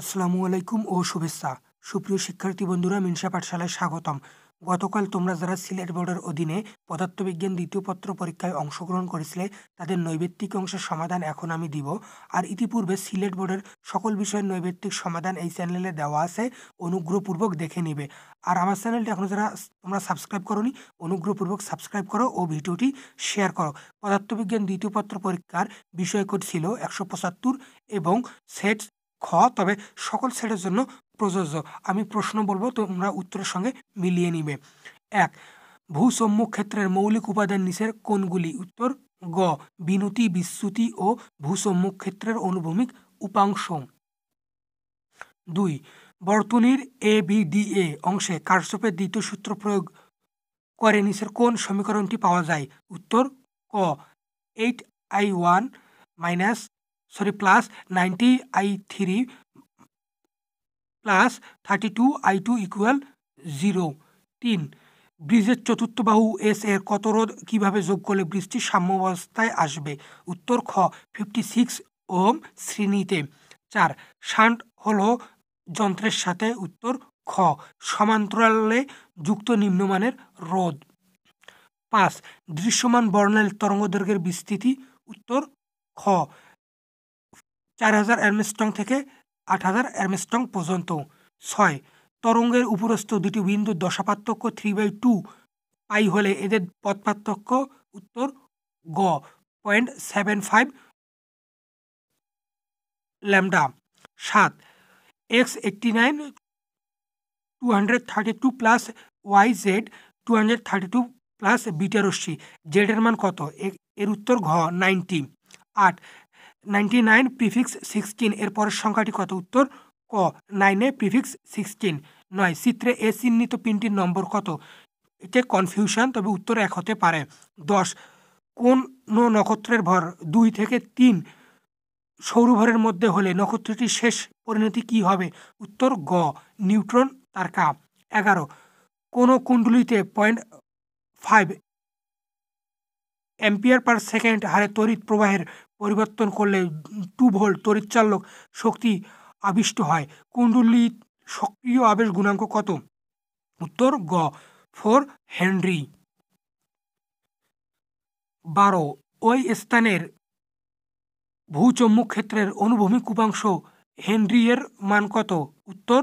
আসসালামু আলাইকুম ও শুভেচ্ছা সুপ্রিয় শিক্ষার্থী বন্ধুরা মিনসা পাঠশালায় স্বাগতম গতকাল তোমরা যারা সিলেট বোর্ডের অধীনে পদার্থবিজ্ঞান দ্বিতীয় পত্র পরীক্ষায় অংশগ্রহণ করেছিলে তাদের নৈবেত্তিক অংশের সমাধান এখন আমি দিব আর ইতিপূর্বে সিলেট বোর্ডের সকল বিষয়ের নৈবেত্তিক সমাধান এই চ্যানেলে দেওয়া আছে অনুগ্রহপূর্বক দেখে নিবে আর আমার চ্যানেলটি এখনও যারা তোমরা সাবস্ক্রাইব করনি অনুগ্রহপূর্বক সাবস্ক্রাইব করো ও ভিডিওটি শেয়ার করো পদার্থবিজ্ঞান দ্বিতীয় পত্র পরীক্ষার বিষয় ছিল একশো পঁচাত্তর এবং সেট খ তবে সকল সেটের জন্য প্রযোজ্য আমি প্রশ্ন বলবো তোমরা উত্তরের সঙ্গে মিলিয়ে নিবে এক ভূসম্মুখ ক্ষেত্রের মৌলিক উপাদান নিচের কোনগুলি উত্তর গ বিনতি বিশ্রুতি ও ভূসম্মুখ ক্ষেত্রের অনুভূমিক উপাংশ দুই বর্তনীর এ বি ডি এ অংশে কার্সপের দ্বিতীয় সূত্র প্রয়োগ করে নিচের কোন সমীকরণটি পাওয়া যায় উত্তর ক eight I one minus sorry plus ninety I three plus thirty two I two equal zero তিন ব্রিজের চতুর্থ বাহু এস এর কত রোধ কীভাবে যোগ করলে ব্রিজটি সাম্যবস্থায় আসবে উত্তর খ ফিফটি সিক্স ওম শ্রেণীতে চার শান্ট হল যন্ত্রের সাথে উত্তর খ সমান্তরালে যুক্ত নিম্নমানের রোধ পাঁচ দৃশ্যমান বর্ণালী তরঙ্গদৈর্ঘ্যের বিস্তৃতি উত্তর খ চার হাজার অ্যারমেস্টং থেকে আট হাজার অ্যারমেস্টং পর্যন্ত ছয় তরঙ্গের উপরস্থ দুটি বিন্দু দশা পার্থক্য থ্রি বাই টু পাই হলে এদের পথ পার্থক্য উত্তর গ পয়েন্ট সেভেন ফাইভ ল্যামডা সাত X eighty nine two hundred thirty two plus Y Z two hundred thirty two plus beta রশ্মি জেডের মান কত এর উত্তর ঘ নাইনটি আট নাইনটি নাইন প্রিফিক্স সিক্সটিন এর পরের সংখ্যাটি কত উত্তর ক নাইনে প্রিফিক্স সিক্সটিন নয় চিত্রে এ চিহ্নিত পিনটির নম্বর কত এতে কনফিউশন তবে উত্তর এক হতে পারে দশ কোন নক্ষত্রের ভর দুই থেকে তিন সৌরভরের মধ্যে হলে নক্ষত্রটির শেষ পরিণতি কি হবে উত্তর গ নিউট্রন তারকা এগারো কোনো কুণ্ডুলিতে point five ampere per second হারে তড়িৎ প্রবাহের পরিবর্তন করলে টু ভোল্ট তড়িৎচালক শক্তি আবিষ্ট হয় কুণ্ডলী সক্রিয় আবেশ গুণাঙ্ক কত উত্তর গ ফোর হেনরি বারো ওই স্থানের ভূচম্মুক ক্ষেত্রের অনুভূমিক উপাংশ হেনরি এর মান কত উত্তর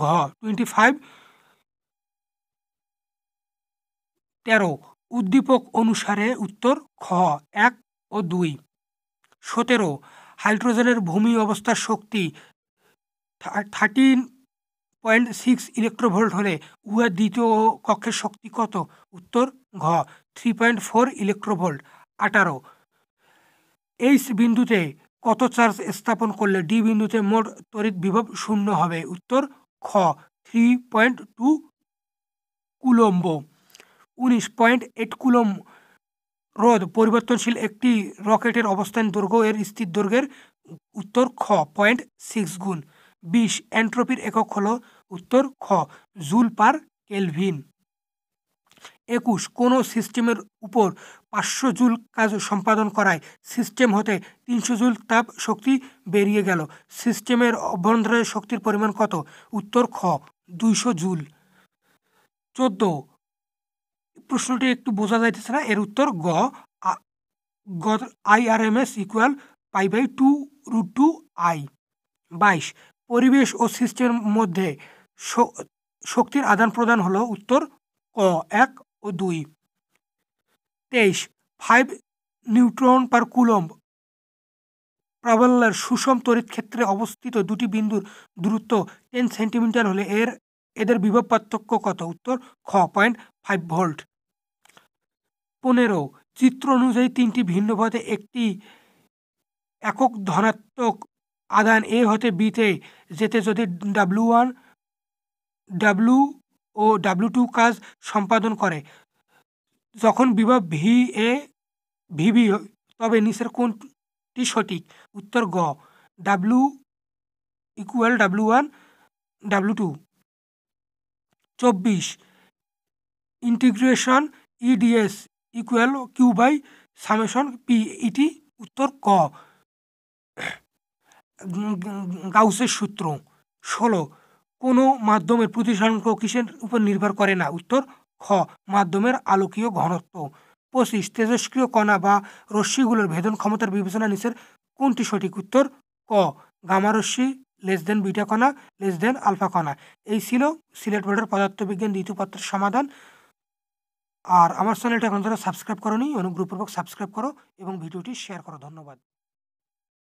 ঘ টোয়েন্টি ফাইভ তেরো উদ্দীপক অনুসারে উত্তর খ এক ও দুই সতেরো হাইড্রোজেনের ভূমি অবস্থার শক্তি থার্টিন পয়েন্ট সিক্স ইলেকট্রোভোল্ট হলে উহার দ্বিতীয় কক্ষের শক্তি কত উত্তর ঘ থ্রি পয়েন্ট ফোর ইলেকট্রোভোল্ট আঠারো এইচ বিন্দুতে কত চার্জ স্থাপন করলে ডি বিন্দুতে মোট তড়িৎ বিভব শূন্য হবে উত্তর খ থ্রি পয়েন্ট টু কুলম্ব উনিশ পয়েন্ট এইট কুলম রোধ পরিবর্তনশীল একটি রকেটের অবস্থান দৈর্ঘ্য এর স্থির দৈর্ঘ্যের উত্তর খ পয়েন্ট সিক্স গুণ বিশ অ্যান্ট্রোপির একক হল উত্তর খ জুল পার কেলভিন একুশ কোনো সিস্টেমের উপর পাঁচশো জুল কাজ সম্পাদন করায় সিস্টেম হতে তিনশো জুল তাপ শক্তি বেরিয়ে গেল সিস্টেমের অভ্যন্তরে শক্তির পরিমাণ কত উত্তর খ দুইশো জুল চোদ্দ প্রশ্নটি একটু বোঝা যাইতেছে না এর উত্তর গ গ S equal pi by two root two I বাইশ পরিবেশ ও সিস্টেমের মধ্যে শক্তির আদান প্রদান হলো উত্তর ক এক ও দুই তেইশ ফাইভ নিউট্রন পার কুলম্ব প্রাবল্যের সুষম তড়িৎ ক্ষেত্রে অবস্থিত দুটি বিন্দুর দূরত্ব টেন সেন্টিমিটার হলে এর এদের বিভব পার্থক্য কত উত্তর খ পয়েন্ট ফাইভ ভোল্ট পনেরো চিত্র অনুযায়ী তিনটি ভিন্ন পথে একটি একক ধনাত্মক আদান এ হতে বিতে যেতে যদি ডাব্লু ওয়ান ডাব্লু ও ডাব্লু টু কাজ সম্পাদন করে যখন বিভব ভি এ ভিবি তবে নিচের কোনটি সঠিক উত্তর গ W equal W one W two চব্বিশ integration EDS equal Q by summation P ET উত্তর ক গাউসের সূত্র ষোলো কোনো মাধ্যমের প্রতিসরাঙ্ক কিসের উপর নির্ভর করে না উত্তর খ মাধ্যমের আলোকীয় ঘনত্ব পঁচিশ তেজস্ক্রিয় কণা বা রশ্মিগুলোর ভেদন ক্ষমতার বিবেচনা নিচের কোনটি সঠিক উত্তর ক গামারশ্মি লেস দেন বিটা কণা লেস দেন আলফা কণা এই ছিল সিলেট বোর্ডের পদার্থবিজ্ঞান দ্বিতীয় পত্রের সমাধান আর আমার চ্যানেলটা এখন যারা সাবস্ক্রাইব করো নি অনুগ্রহপূর্বক সাবস্ক্রাইব করো এবং ভিডিওটি শেয়ার করো ধন্যবাদ